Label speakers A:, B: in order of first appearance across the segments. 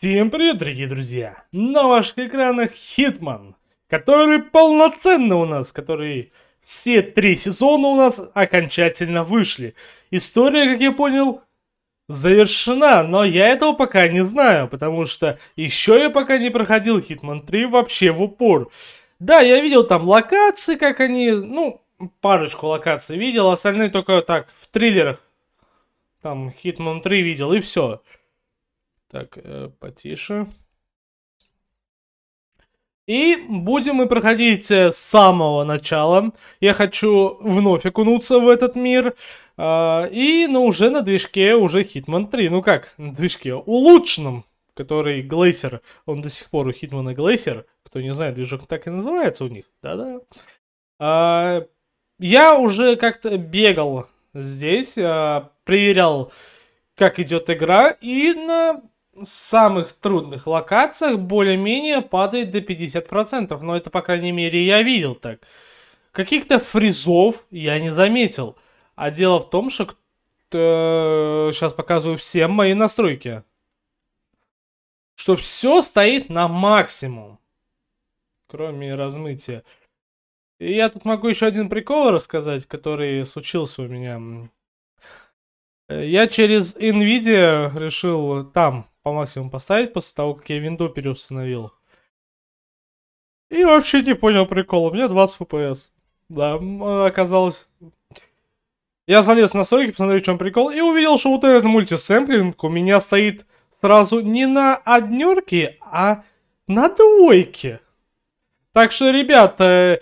A: Всем привет, дорогие друзья! На ваших экранах Хитман, который полноценно у нас, который все три сезона у нас окончательно вышли. История, как я понял, завершена, но я этого пока не знаю, потому что еще я пока не проходил Хитман 3 вообще в упор. Да, я видел там локации, как они, ну, парочку локаций видел, остальные только так, в триллерах. Там Хитман 3 видел, и все. Так, э, потише. И будем мы проходить э, с самого начала. Я хочу вновь окунуться в этот мир. А, и, ну, уже на движке, уже Hitman 3. Ну как, на движке улучшенном, который Глейсер. Он до сих пор у Хитмана Глейсер. Кто не знает, движок так и называется у них. Да-да. А, я уже как-то бегал здесь, а, проверял, как идет игра. И на самых трудных локациях более-менее падает до 50%. Но это, по крайней мере, я видел так. Каких-то фризов я не заметил. А дело в том, что э, сейчас показываю всем мои настройки. Что все стоит на максимум. Кроме размытия. И я тут могу еще один прикол рассказать, который случился у меня. Э, я через NVIDIA решил там по максимуму поставить после того, как я винду переустановил. И вообще не понял прикола. У меня 20 FPS. Да, оказалось. Я залез на сойки, посмотрел, в чем прикол, и увидел, что вот этот мультисэмплинг у меня стоит сразу не на однерке, а на двойке. Так что, ребята,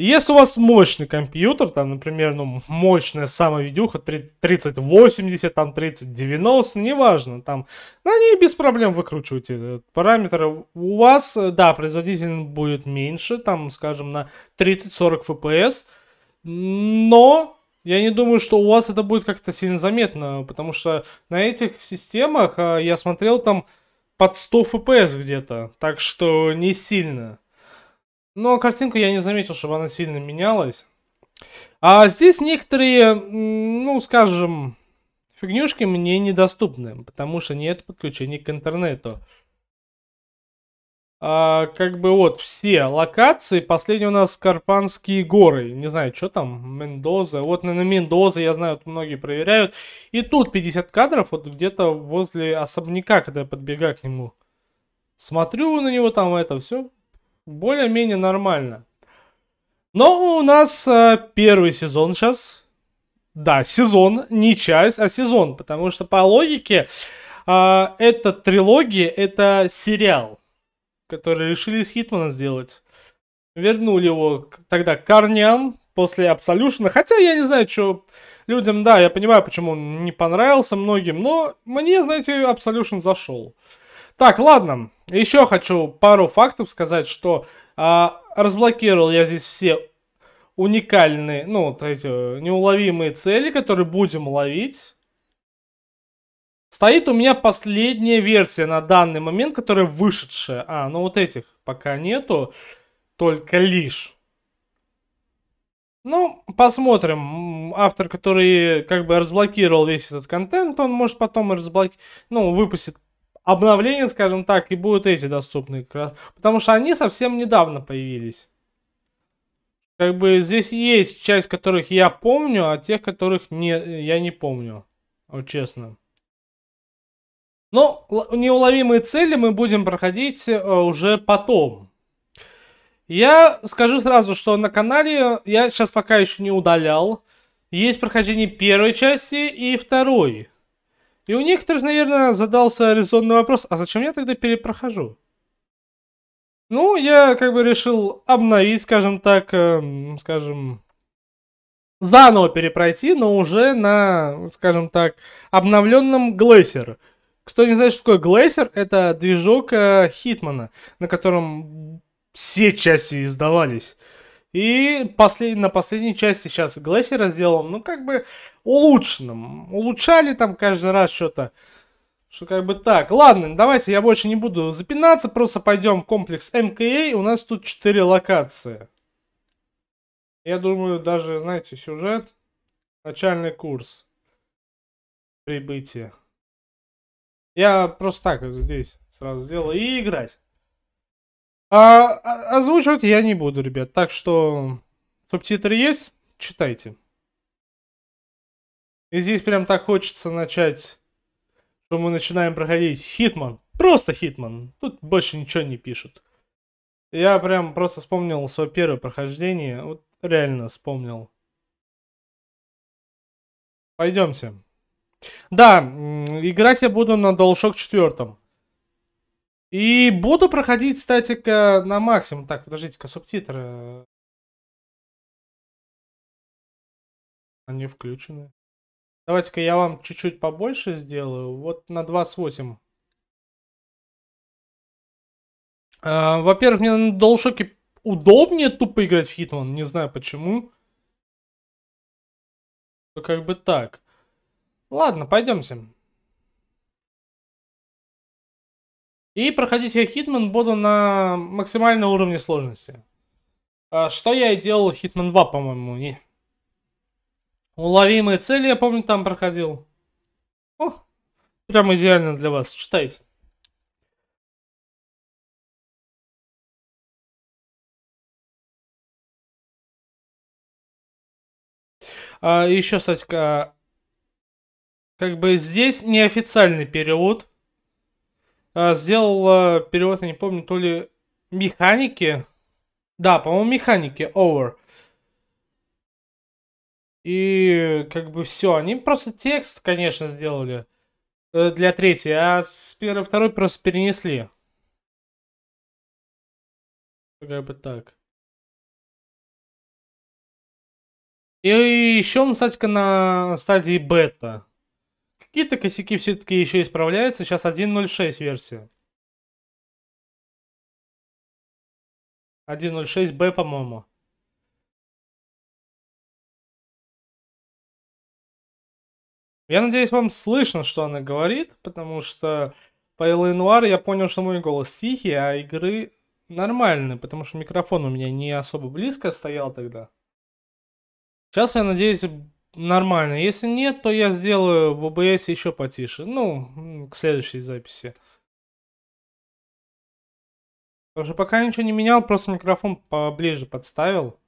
A: если у вас мощный компьютер, там, например, ну, мощная самая видюха 3080, там 3090, неважно, там, на ну, ней без проблем выкручивайте параметры. У вас, да, производительность будет меньше, там, скажем, на 30-40 FPS, но я не думаю, что у вас это будет как-то сильно заметно, потому что на этих системах а, я смотрел там под 100 FPS где-то, так что не сильно. Но картинку я не заметил, чтобы она сильно менялась. А здесь некоторые, ну, скажем, фигнюшки мне недоступны, потому что нет подключения к интернету. А, как бы вот все локации. Последний у нас Карпанские горы. Не знаю, что там, Мендоза. Вот, на Мендоза, я знаю, вот многие проверяют. И тут 50 кадров, вот где-то возле особняка, когда я подбегаю к нему. Смотрю на него там, это все более-менее нормально. Но у нас э, первый сезон сейчас. Да, сезон, не часть, а сезон. Потому что по логике э, эта трилогия это сериал, который решили с Хитмана сделать. Вернули его тогда к корням после Абсолюшена. Хотя я не знаю, что людям, да, я понимаю, почему он не понравился многим, но мне, знаете, Абсолюшен зашел. Так, ладно. Еще хочу пару фактов сказать, что а, разблокировал я здесь все уникальные, ну, вот эти э, неуловимые цели, которые будем ловить. Стоит у меня последняя версия на данный момент, которая вышедшая. А, ну вот этих пока нету, только лишь. Ну, посмотрим. Автор, который как бы разблокировал весь этот контент, он может потом разблоки... ну, выпустит обновления, скажем так, и будут эти доступны. Потому что они совсем недавно появились. Как бы здесь есть часть, которых я помню, а тех, которых не, я не помню. Вот честно. Но неуловимые цели мы будем проходить э, уже потом. Я скажу сразу, что на канале я сейчас пока еще не удалял. Есть прохождение первой части и второй. И у некоторых, наверное, задался резонный вопрос, а зачем я тогда перепрохожу? Ну, я как бы решил обновить, скажем так, эм, скажем, заново перепройти, но уже на, скажем так, обновленном Глейсер. Кто не знает, что такое Глейсер, это движок э, Хитмана, на котором все части издавались. И послед... на последней части сейчас Глэссер сделан, ну, как бы улучшенным. Улучшали там каждый раз что-то. Что как бы так. Ладно, давайте я больше не буду запинаться, просто пойдем в комплекс МКА. У нас тут 4 локации. Я думаю, даже, знаете, сюжет. Начальный курс. Прибытие. Я просто так здесь сразу сделал. И играть. А, а, озвучивать я не буду, ребят. Так что субтитры есть, читайте. И здесь прям так хочется начать, что мы начинаем проходить Хитман. Просто Хитман. Тут больше ничего не пишут. Я прям просто вспомнил свое первое прохождение. Вот реально вспомнил. Пойдемте. Да, играть я буду на долшок четвертом. И буду проходить статика на максимум. Так, подождите-ка, субтитры.
B: Они включены.
A: Давайте-ка я вам чуть-чуть побольше сделаю. Вот на 28. А, Во-первых, мне на DualShock удобнее тупо играть в
B: Hitman. Не знаю почему. Как бы так.
A: Ладно, пойдемте. И проходить я Hitman буду на максимальном уровне сложности. А что я и делал Хитман 2, по-моему, не. Уловимые цели, я помню, там проходил. О, прям идеально для вас, читайте.
B: А, еще, кстати, а,
A: как бы здесь неофициальный перевод а, сделал а, перевод, я не помню, то ли механики. Да, по-моему, механики Over. И как бы все. Они просто текст, конечно, сделали э, для третьей, а с первой второй просто перенесли. Как бы так. И еще он, кстати, на стадии бета. Какие-то косяки все-таки еще исправляются. Сейчас 1.06 версия. 1.06b, по-моему. Я надеюсь, вам слышно, что она говорит, потому что по Элейнуар я понял, что мой голос тихий, а игры нормальные, потому что микрофон у меня не особо близко стоял тогда. Сейчас, я надеюсь, нормально. Если нет, то я сделаю в OBS еще потише. Ну, к следующей записи. Потому что пока ничего не менял, просто микрофон поближе подставил.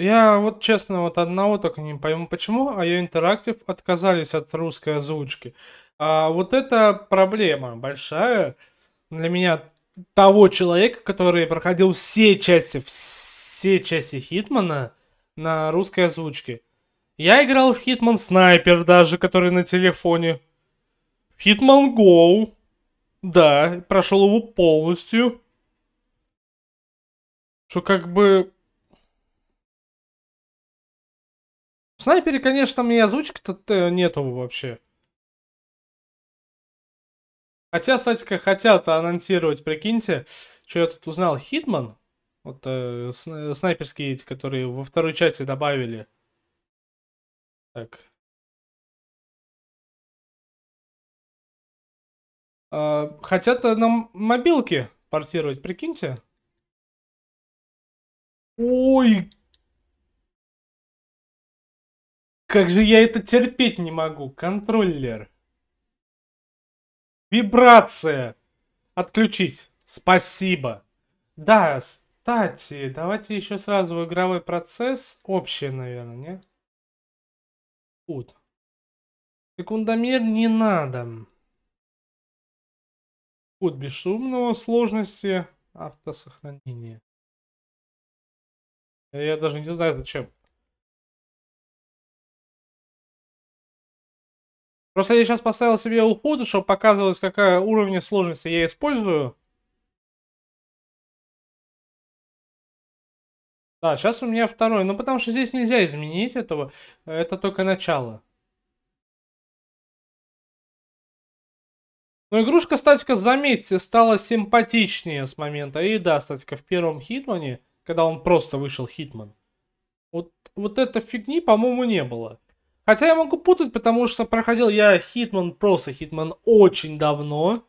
A: Я вот честно вот одного только не пойму, почему IO а Interactive отказались от русской озвучки. А вот это проблема большая для меня того человека, который проходил все части, все части Хитмана на русской озвучке. Я играл в Хитман Снайпер даже, который на телефоне. Хитман Go. Да, прошел его полностью. Что как бы
B: В снайпере, конечно, мне озвучки-то э, нету вообще.
A: Хотя, кстати, как хотят анонсировать, прикиньте, что я тут узнал, Хитман, вот э, снайперские эти, которые во второй части добавили. Так.
B: Э, а, хотят на мобилке портировать, прикиньте. Ой, Как же я это терпеть не могу, контроллер.
A: Вибрация. Отключить. Спасибо. Да, кстати, давайте еще сразу в игровой процесс. Общее, наверное, не? Тут. Секундомер
B: не надо. Тут бесшумного сложности автосохранения. Я даже не знаю зачем. Просто
A: я сейчас поставил себе уходы, чтобы показывалось, какая уровень сложности я использую. Да, сейчас у меня второй. Ну, потому что здесь нельзя изменить этого. Это только начало. Но ну, игрушка, статика, заметьте, стала симпатичнее с момента. И да, статика, в первом Хитмане, когда он просто вышел Хитман, вот, вот этой фигни, по-моему, не было. Хотя я могу путать, потому что проходил я Хитман, просто Хитман очень давно.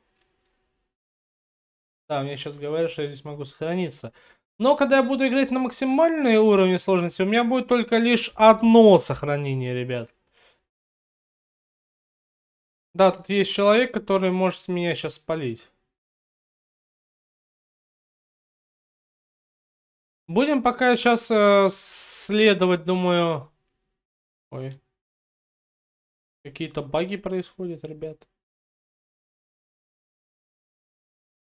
A: Да, мне сейчас говорят, что я здесь могу сохраниться. Но когда я буду играть на максимальные уровни сложности, у меня будет только лишь одно сохранение, ребят. Да, тут есть человек, который может меня сейчас спалить.
B: Будем пока сейчас э, следовать, думаю... Ой. Какие-то баги происходят, ребят.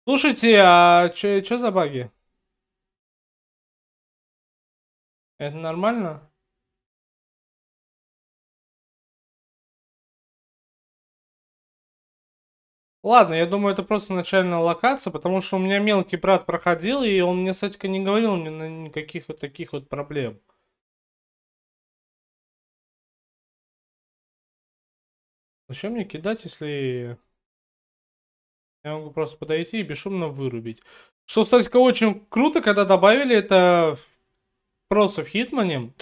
B: Слушайте, а что за баги? Это нормально?
A: Ладно, я думаю, это просто начальная локация, потому что у меня мелкий брат проходил, и он мне, кстати, не говорил ни на никаких вот таких вот проблем. Зачем мне кидать, если... Я могу просто подойти и бесшумно вырубить. Что, кстати, очень круто, когда добавили это в... просто в Хитмане.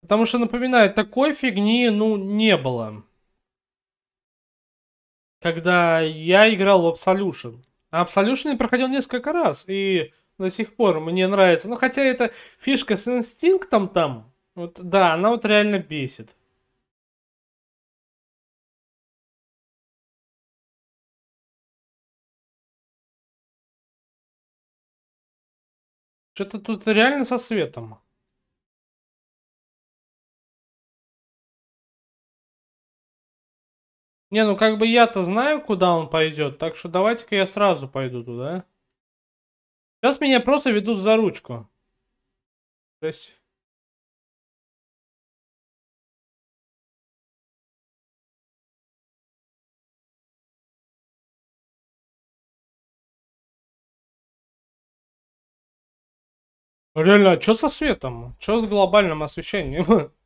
A: Потому что, напоминаю, такой фигни, ну, не было. Когда я играл в Absolution. А Absolution я проходил несколько раз. И до сих пор мне нравится. Ну, хотя эта фишка с инстинктом там, вот, да, она вот реально бесит.
B: Что-то тут реально со светом.
A: Не, ну как бы я-то знаю, куда он пойдет, так что давайте-ка я сразу пойду туда. А? Сейчас меня просто ведут за ручку. То есть...
B: Реально, что со светом? Что с глобальным освещением?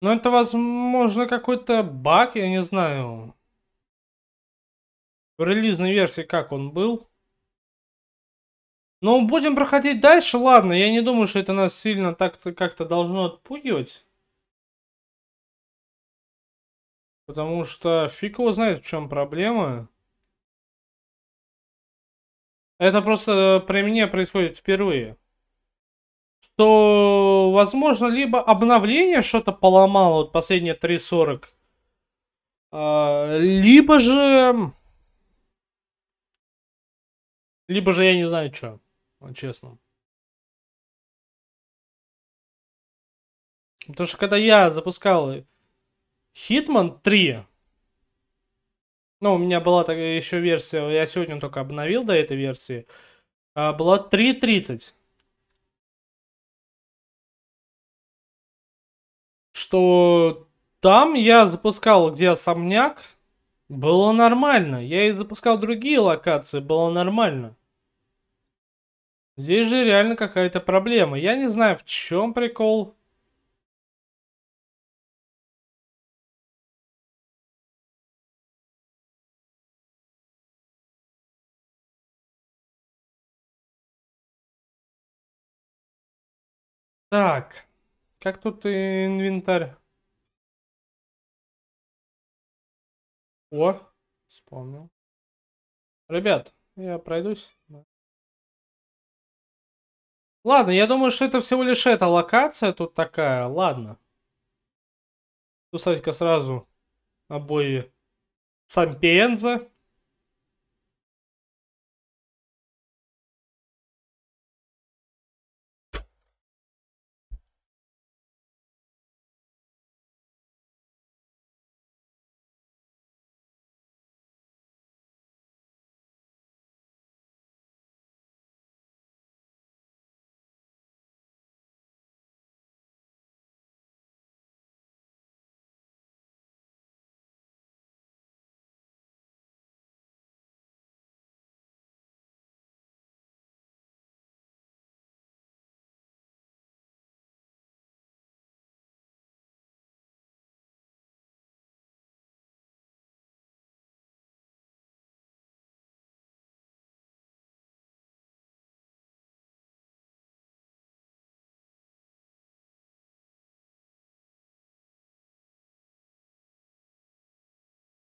A: Ну, это, возможно, какой-то баг, я не знаю. В релизной версии как он был. Ну, будем проходить дальше, ладно. Я не думаю, что это нас сильно так-то как-то должно отпугивать. Потому что фиг его знает, в чем проблема. Это просто при мне происходит впервые. Что, возможно, либо обновление что-то поломало, вот последние 3.40, а, либо же... Либо же я не знаю, что, честно.
B: Потому что когда я запускал
A: Hitman 3, ну, у меня была такая еще версия, я сегодня только обновил до этой версии. А, была 3.30.
B: Что
A: там я запускал, где особняк, было нормально. Я и запускал другие локации, было нормально. Здесь же реально какая-то проблема. Я не знаю, в чем прикол.
B: Так, как тут инвентарь? О, вспомнил. Ребят, я пройдусь.
A: Ладно, я думаю, что это всего лишь эта локация тут такая. Ладно. Тут, кстати сразу обои Сампенза.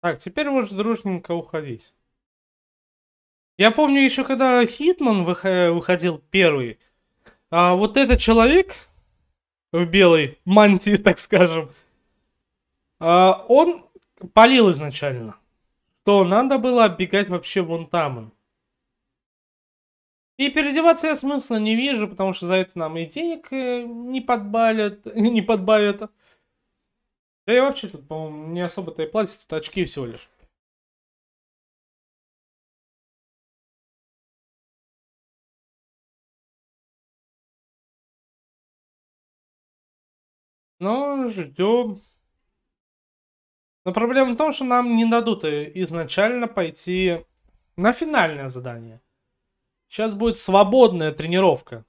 B: Так, теперь можешь дружненько уходить.
A: Я помню еще, когда Хитман выходил первый, а вот этот человек в белой мантии, так скажем, а он палил изначально, что надо было оббегать вообще вон там. И переодеваться я смысла не вижу, потому что за это нам и денег э, не подбавят, не подбавят. Да и вообще тут, по-моему, не особо-то и платят, тут очки всего лишь.
B: Но ждем.
A: Но проблема в том, что нам не дадут э, изначально пойти на финальное задание. Сейчас будет свободная тренировка.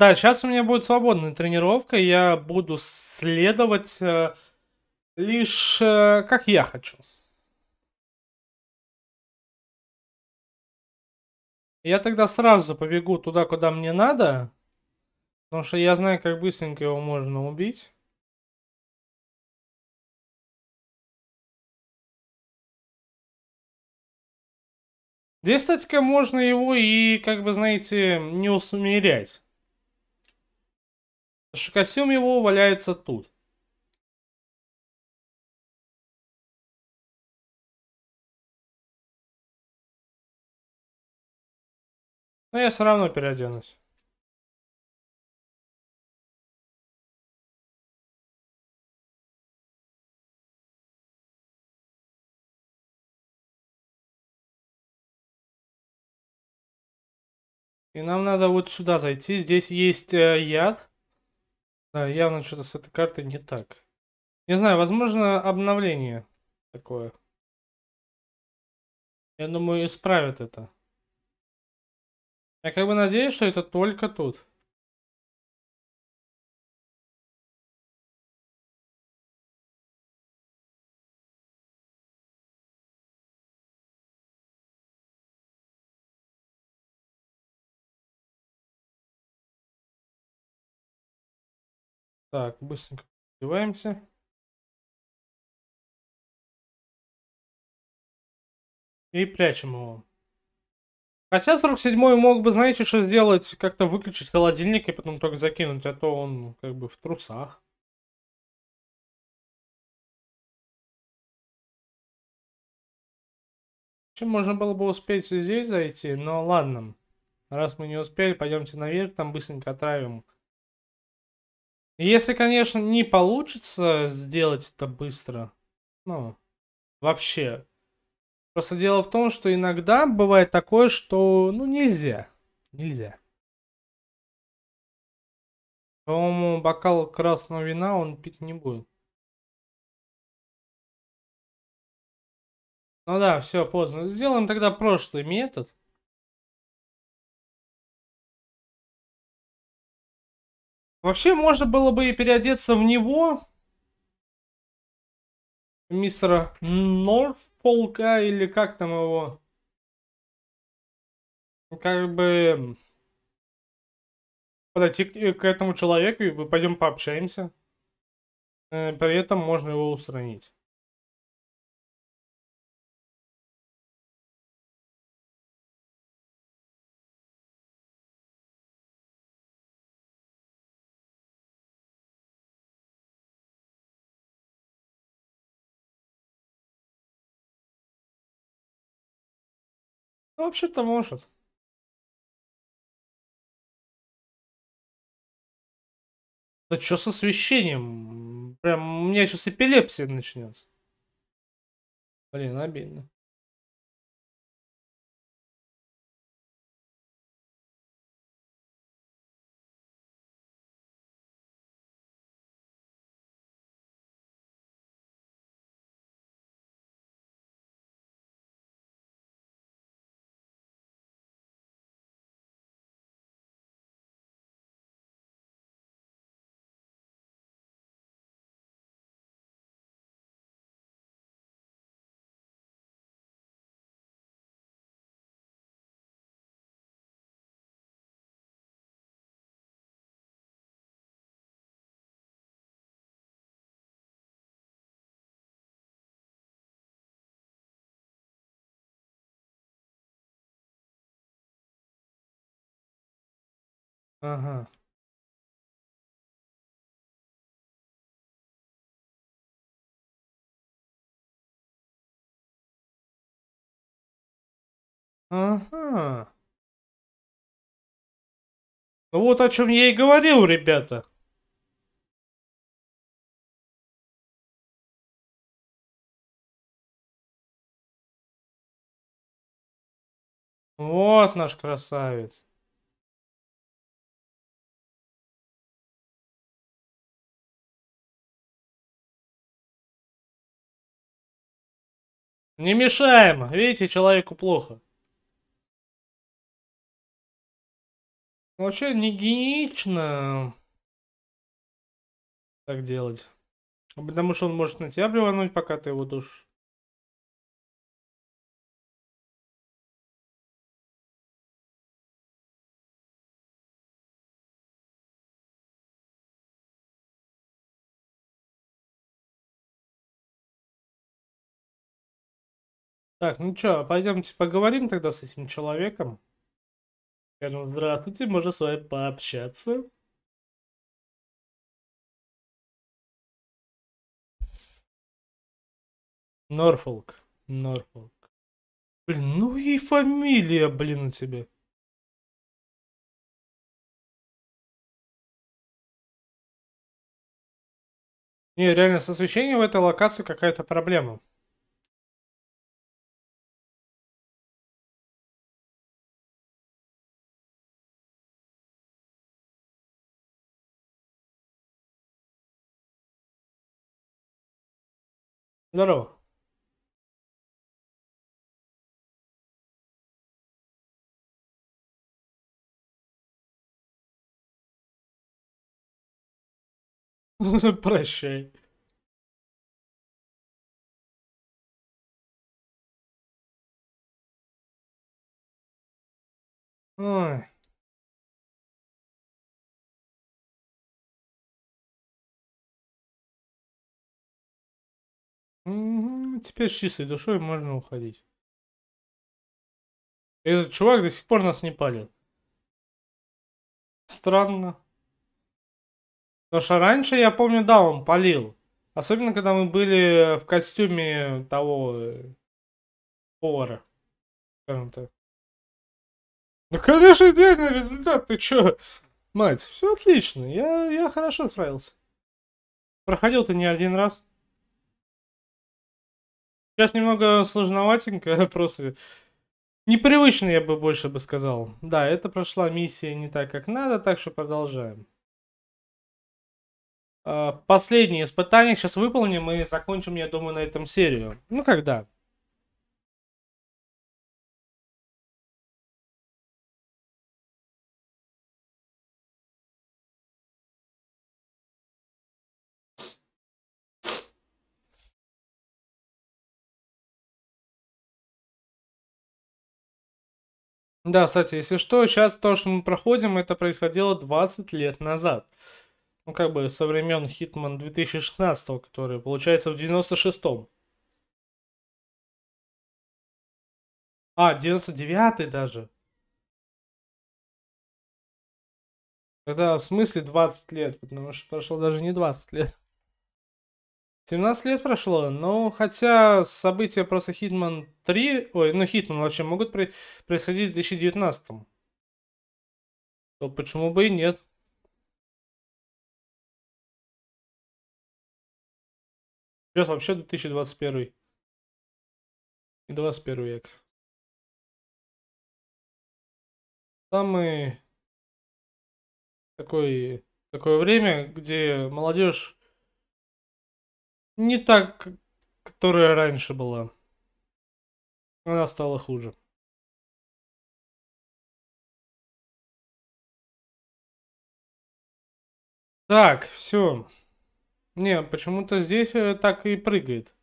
A: Да, сейчас у меня будет свободная тренировка, я буду следовать э, лишь э, как я хочу. Я тогда сразу побегу туда, куда мне надо, потому что я знаю, как быстренько его можно
B: убить. Здесь, кстати, можно его и, как бы, знаете, не усмирять. Костюм его валяется тут. Но ну, я все равно переоденусь.
A: И нам надо вот сюда зайти. Здесь есть э, яд. Да, явно что-то с этой картой не так. Не знаю, возможно обновление такое. Я думаю, исправят это.
B: Я как бы надеюсь, что это только тут. Так, быстренько одеваемся.
A: И прячем его. Хотя 47-й мог бы, знаете, что сделать? Как-то выключить холодильник и потом только закинуть, а то он ну, как бы в
B: трусах.
A: Чем можно было бы успеть здесь зайти, но ладно. Раз мы не успели, пойдемте наверх, там быстренько отравим если, конечно, не получится сделать это быстро, ну, вообще. Просто дело в том, что иногда бывает такое, что, ну, нельзя. Нельзя. По-моему, бокал
B: красного вина он пить не будет. Ну да, все, поздно. Сделаем тогда прошлый метод. Вообще, можно было бы и переодеться в него. Мистера
A: Норфолка, или как там его? Как бы... Подойти к, э, к этому человеку и пойдем пообщаемся. Э, при этом можно его устранить.
B: Ну, вообще-то может. Да что с освещением? Прям у меня сейчас эпилепсия начнется. Блин, обидно. Ага. Ага. Ну вот о чем я и говорил, ребята. Вот наш красавец. Не мешаем. Видите, человеку плохо. Вообще не гигиенично так делать. Потому что он может на тебя блевануть, пока ты его душишь.
A: Так, ну что, пойдемте поговорим тогда с этим человеком. Скажем, здравствуйте, можно с вами пообщаться.
B: Норфолк. Норфолк. Блин, ну и фамилия, блин, у тебя. Не, реально, с освещением в этой локации какая-то проблема. Zero. Prešej. Ой. Теперь с чистой душой можно уходить. Этот чувак до сих пор нас не палил.
A: Странно. Потому что раньше, я помню, да, он палил. Особенно, когда мы были в костюме того э, повара. Скажем так. Ну, конечно, идеальный результат, ты чё? Мать, все отлично, я, я хорошо справился. Проходил ты не один раз. Сейчас немного сложноватенько, просто непривычно, я бы больше бы сказал. Да, это прошла миссия не так, как надо, так что продолжаем. А, последнее испытание сейчас выполним и закончим, я думаю, на этом серию. Ну, когда? Да, кстати, если что, сейчас то, что мы проходим, это происходило 20 лет назад. Ну, как бы со времен Хитман 2016, который получается в 96-м. А, 99-й даже. Тогда в смысле 20 лет, потому что прошло даже не 20 лет. 17 лет прошло, ну, хотя события просто Хитман 3, ой, ну, Хитман вообще могут при, происходить в 2019 то почему бы и нет?
B: Сейчас вообще 2021 и 21 век.
A: Самый такой, такое время, где молодежь не так, которая раньше была.
B: Она стала хуже. Так, все. Не, почему-то здесь э, так и прыгает.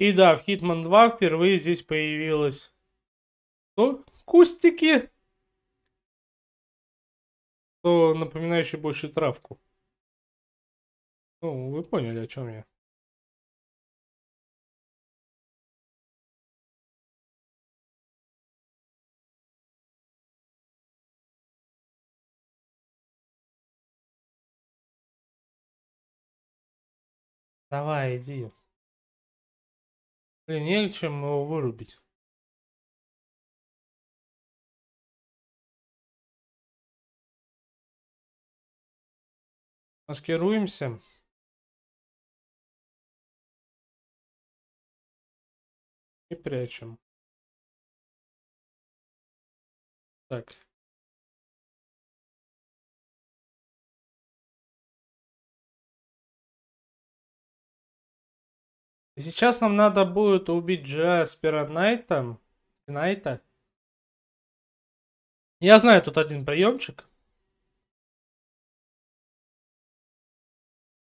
B: И да, в Hitman 2 впервые здесь появилась... Что? Ну, кустики? Что напоминающие больше травку. Ну, вы поняли, о чем я. Давай, иди. И нечем его вырубить. Маскируемся. И прячем. Так.
A: И сейчас нам надо будет убить Джаспера Найта. Найта. Я знаю тут один приемчик.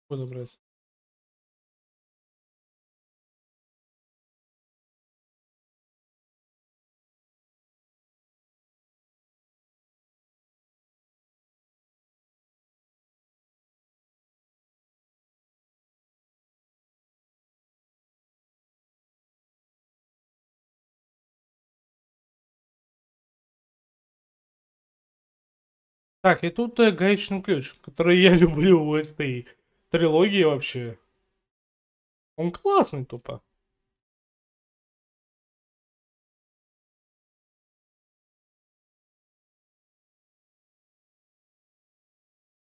B: Буду брать. Так, и тут э, гаечный ключ, который я люблю в этой трилогии вообще. Он классный тупо.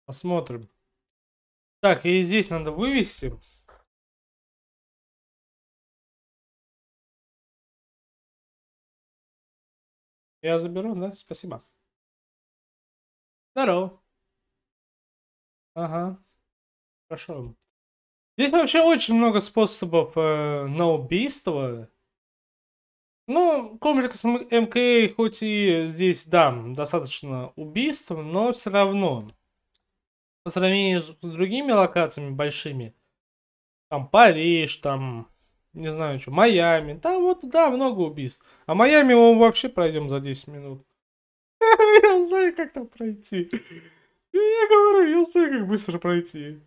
B: Посмотрим. Так, и здесь надо вывести. Я заберу, да? Спасибо. Здорово. Ага.
A: Хорошо. Здесь вообще очень много способов э, убийство. Ну, комплекс МКА хоть и здесь, да, достаточно убийств, но все равно. По сравнению с другими локациями большими, там Париж, там, не знаю что, Майами, там вот, да, много убийств. А Майами мы вообще пройдем за 10 минут. Я знаю, как там пройти. Я говорю, я знаю, как быстро пройти.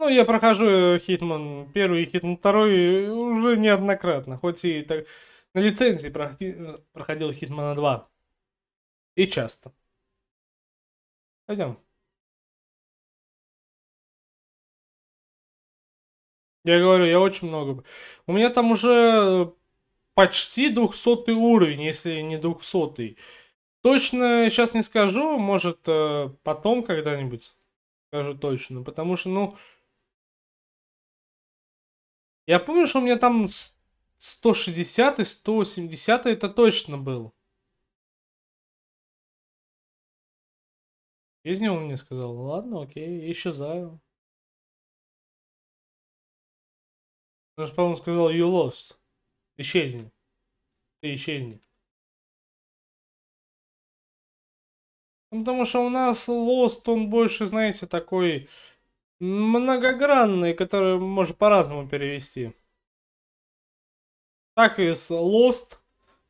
A: Ну, я прохожу Хитман э, первый и Хитман второй уже неоднократно. Хоть и так, на лицензии э, проходил Хитмана 2. И часто. Пойдем. Я говорю, я очень много... У меня там уже почти 200 уровень, если не 200. Точно сейчас не скажу, может э, потом когда-нибудь скажу точно, потому что, ну, я помню, что у меня там
B: 160 и 170 это точно был. Из него мне сказал, «Ну ладно, окей, исчезаю. Он же, по-моему, сказал, you lost. Исчезни. Ты исчезни.
A: Ну, потому что у нас лост он больше, знаете, такой многогранный, который можно по-разному перевести. Так из лост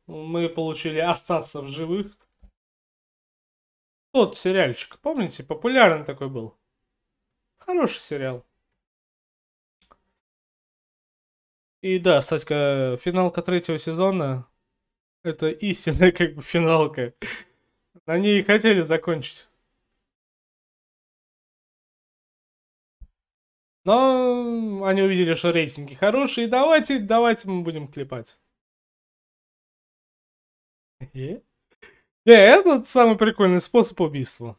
A: мы получили остаться в живых. Тот сериальчик, помните, популярный такой был. Хороший сериал. И да, Сатька, финалка третьего сезона — это истинная как бы финалка. Они и хотели закончить. Но они увидели, что рейтинги хорошие. Давайте, давайте мы будем клепать. Не, э? э, это самый
B: прикольный способ убийства.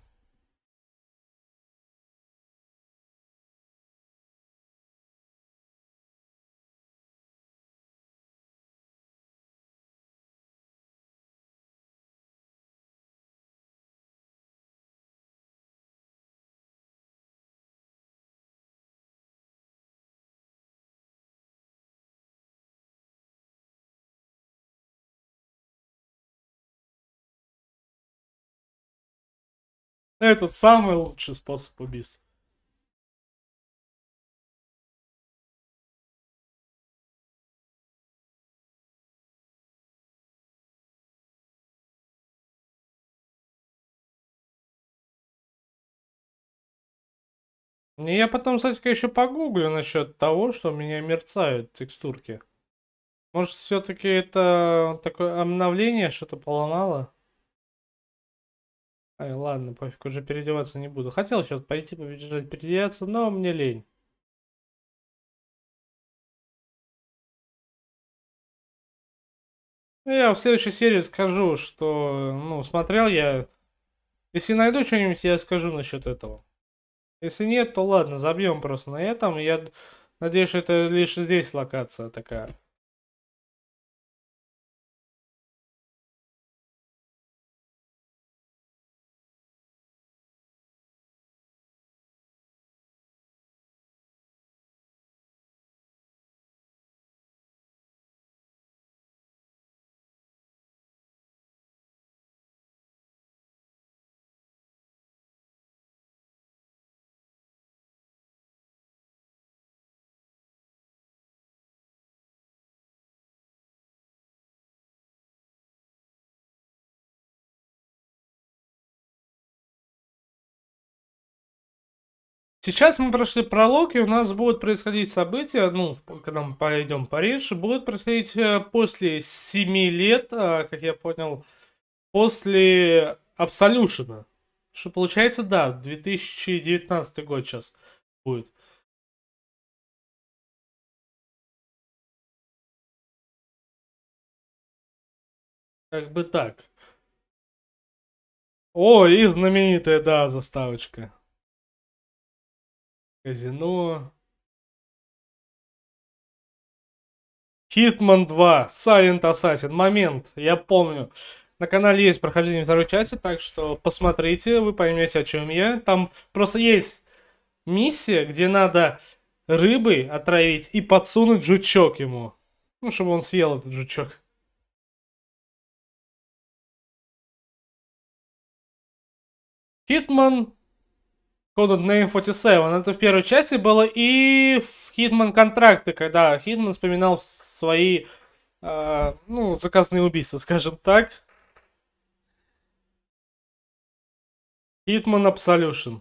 B: Ну, это самый лучший способ убийства. И я потом, кстати,
A: еще погуглю насчет того, что у меня мерцают текстурки. Может, все-таки это такое обновление что-то поломало? Ай, ладно, пофиг, уже переодеваться не буду. Хотел сейчас пойти побежать переодеваться, но мне лень. Ну, я в следующей серии скажу, что, ну, смотрел я. Если найду что-нибудь, я скажу насчет этого. Если нет, то ладно, забьем просто на этом. Я надеюсь, это лишь здесь локация такая. Сейчас мы прошли пролог, и у нас будут происходить события, ну, когда мы пойдем в Париж, будут происходить э, после 7 лет, э, как я понял, после абсолюшена, Что получается, да, 2019 год сейчас будет.
B: Как бы так. О, и знаменитая, да, заставочка. Казино.
A: Хитман 2, Silent Assassin. Момент, я помню. На канале есть прохождение второй части, так что посмотрите, вы поймете, о чем я. Там просто есть миссия, где надо рыбы отравить и подсунуть жучок ему. Ну, чтобы он съел этот жучок. Хитман Coded Name 47. Это в первой части было и в Hitman контракты, когда Hitman вспоминал свои э, ну, заказные убийства, скажем так.
B: Hitman Absolution.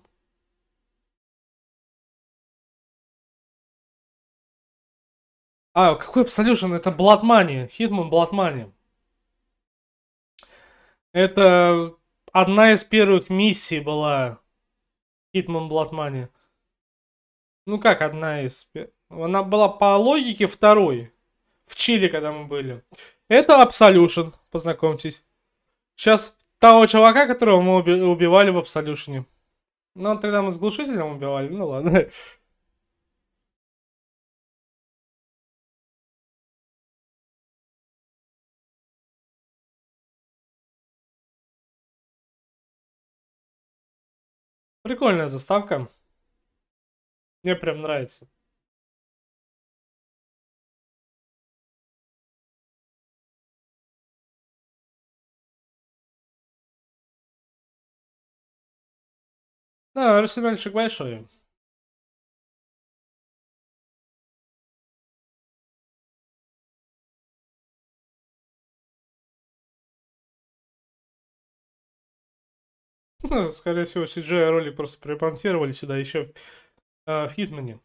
B: А, какой Absolution? Это Bloodmania.
A: Hitman Bloodmania. Это одна из первых миссий была Hitman Blood Money. Ну как одна из... Она была по логике второй. В Чили, когда мы были. Это Absolution, познакомьтесь. Сейчас того чувака, которого мы убивали в Absolution. Ну, тогда мы с глушителем убивали, ну ладно.
B: Прикольная заставка. Мне прям нравится. Да, арсенальчик большой. Ну, скорее всего, CGI роли просто примонтировали сюда еще э, в Хитмане.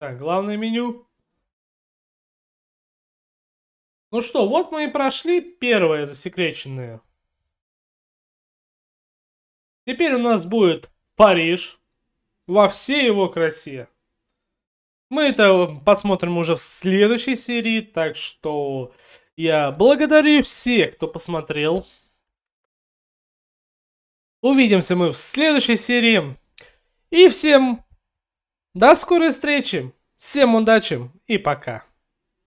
B: Так, главное меню.
A: Ну что, вот мы и прошли первое засекреченное. Теперь у нас будет Париж во всей его красе. Мы это э, посмотрим уже в следующей серии, так что я благодарю всех, кто посмотрел. Увидимся мы в следующей серии. И всем до скорой встречи. Всем удачи и пока.